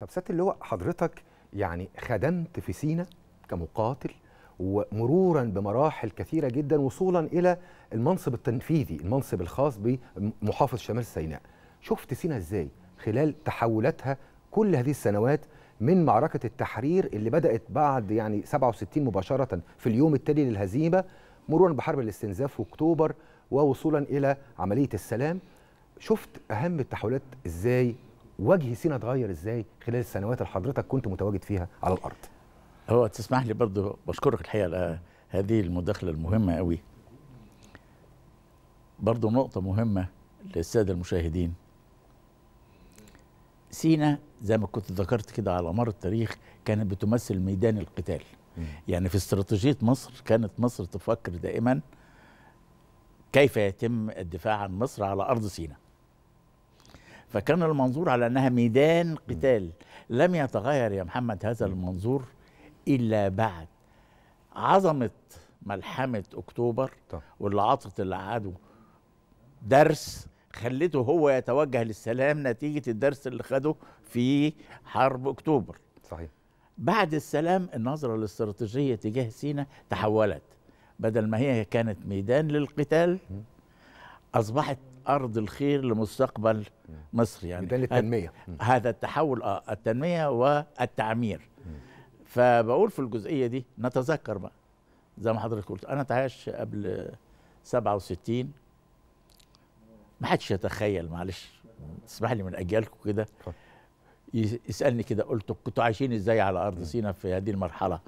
طب سياده اللواء حضرتك يعني خدمت في سينا كمقاتل ومرورا بمراحل كثيره جدا وصولا الى المنصب التنفيذي المنصب الخاص بمحافظ شمال سيناء شفت سينا ازاي خلال تحولاتها كل هذه السنوات من معركه التحرير اللي بدات بعد يعني 67 مباشره في اليوم التالي للهزيمه مرورا بحرب الاستنزاف في اكتوبر ووصولا الى عمليه السلام شفت اهم التحولات ازاي وجه سينا اتغير ازاي خلال السنوات اللي حضرتك كنت متواجد فيها على الارض هو تسمح لي برضه بشكرك الحقيقه على هذه المداخله المهمه قوي برضه نقطه مهمه للساده المشاهدين سينا زي ما كنت ذكرت كده على مر التاريخ كانت بتمثل ميدان القتال يعني في استراتيجيه مصر كانت مصر تفكر دائما كيف يتم الدفاع عن مصر على ارض سينا فكان المنظور على أنها ميدان قتال لم يتغير يا محمد هذا المنظور إلا بعد عظمة ملحمة أكتوبر واللي عطت العدو درس خلته هو يتوجه للسلام نتيجة الدرس اللي خده في حرب أكتوبر صحيح بعد السلام النظرة الاستراتيجية تجاه سينا تحولت بدل ما هي كانت ميدان للقتال أصبحت أرض الخير لمستقبل مصر يعني ميدان للتنمية هذا التحول آه التنمية والتعمير فبقول في الجزئية دي نتذكر بقى زي ما حضرتك قلت أنا تعيش قبل 67 ما حدش يتخيل معلش تسمح لي من أجيالكم كده يسألني كده قلت كنتوا عايشين إزاي على أرض سينا في هذه المرحلة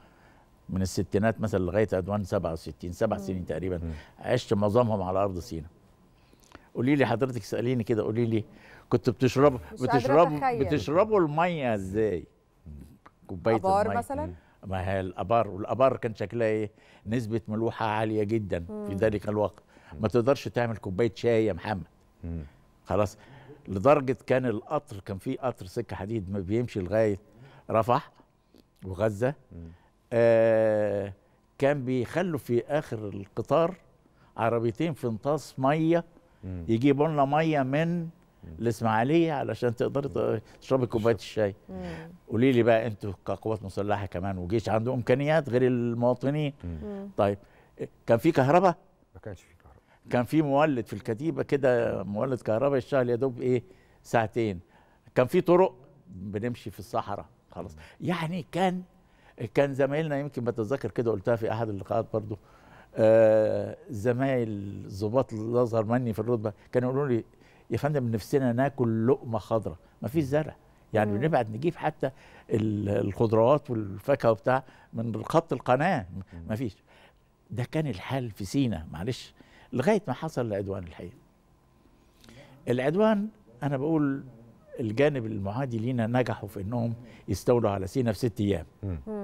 من الستينات مثلا لغاية أدوان 67 سبع سنين تقريبا عشت معظمهم على أرض سينا قولي لي حضرتك ساليني كده قولي لي كنت بتشرب بتشرب بتشربوا الميه ازاي كوبايه ابار مثلا ما هي الابار والابار كان شكلها ايه نسبه ملوحه عاليه جدا مم. في ذلك الوقت ما تقدرش تعمل كوبايه شاي يا محمد مم. خلاص لدرجه كان القطر كان في قطر سكه حديد ما بيمشي لغايه رفح وغزه آه كان بيخلوا في اخر القطار عربيتين في انطاس ميه يجيبوا لنا ميه من الاسماعيليه علشان تقدري تشربي كوبايه الشاي قولي لي بقى انتوا كقوات مسلحه كمان وجيش عنده امكانيات غير المواطنين مم. طيب كان في كهرباء ما كانش في كهرباء كان في مولد في الكتيبه كده مولد كهرباء يشتغل يا دوب ايه ساعتين كان في طرق بنمشي في الصحراء خلاص يعني كان كان زمايلنا يمكن بتذكر كده قلتها في احد اللقاءات برضو آه، زمايل ظباط الازهر مني في الرتبه كانوا يقولوا لي يا فندم نفسنا ناكل لقمه خضراء ما فيش زرع يعني بنبعد نجيب حتى الخضروات والفاكهه وبتاع من خط القناه ما فيش ده كان الحال في سينا معلش لغايه ما حصل العدوان الحقيقه العدوان انا بقول الجانب المعادي لينا نجحوا في انهم يستولوا على سينا في ست ايام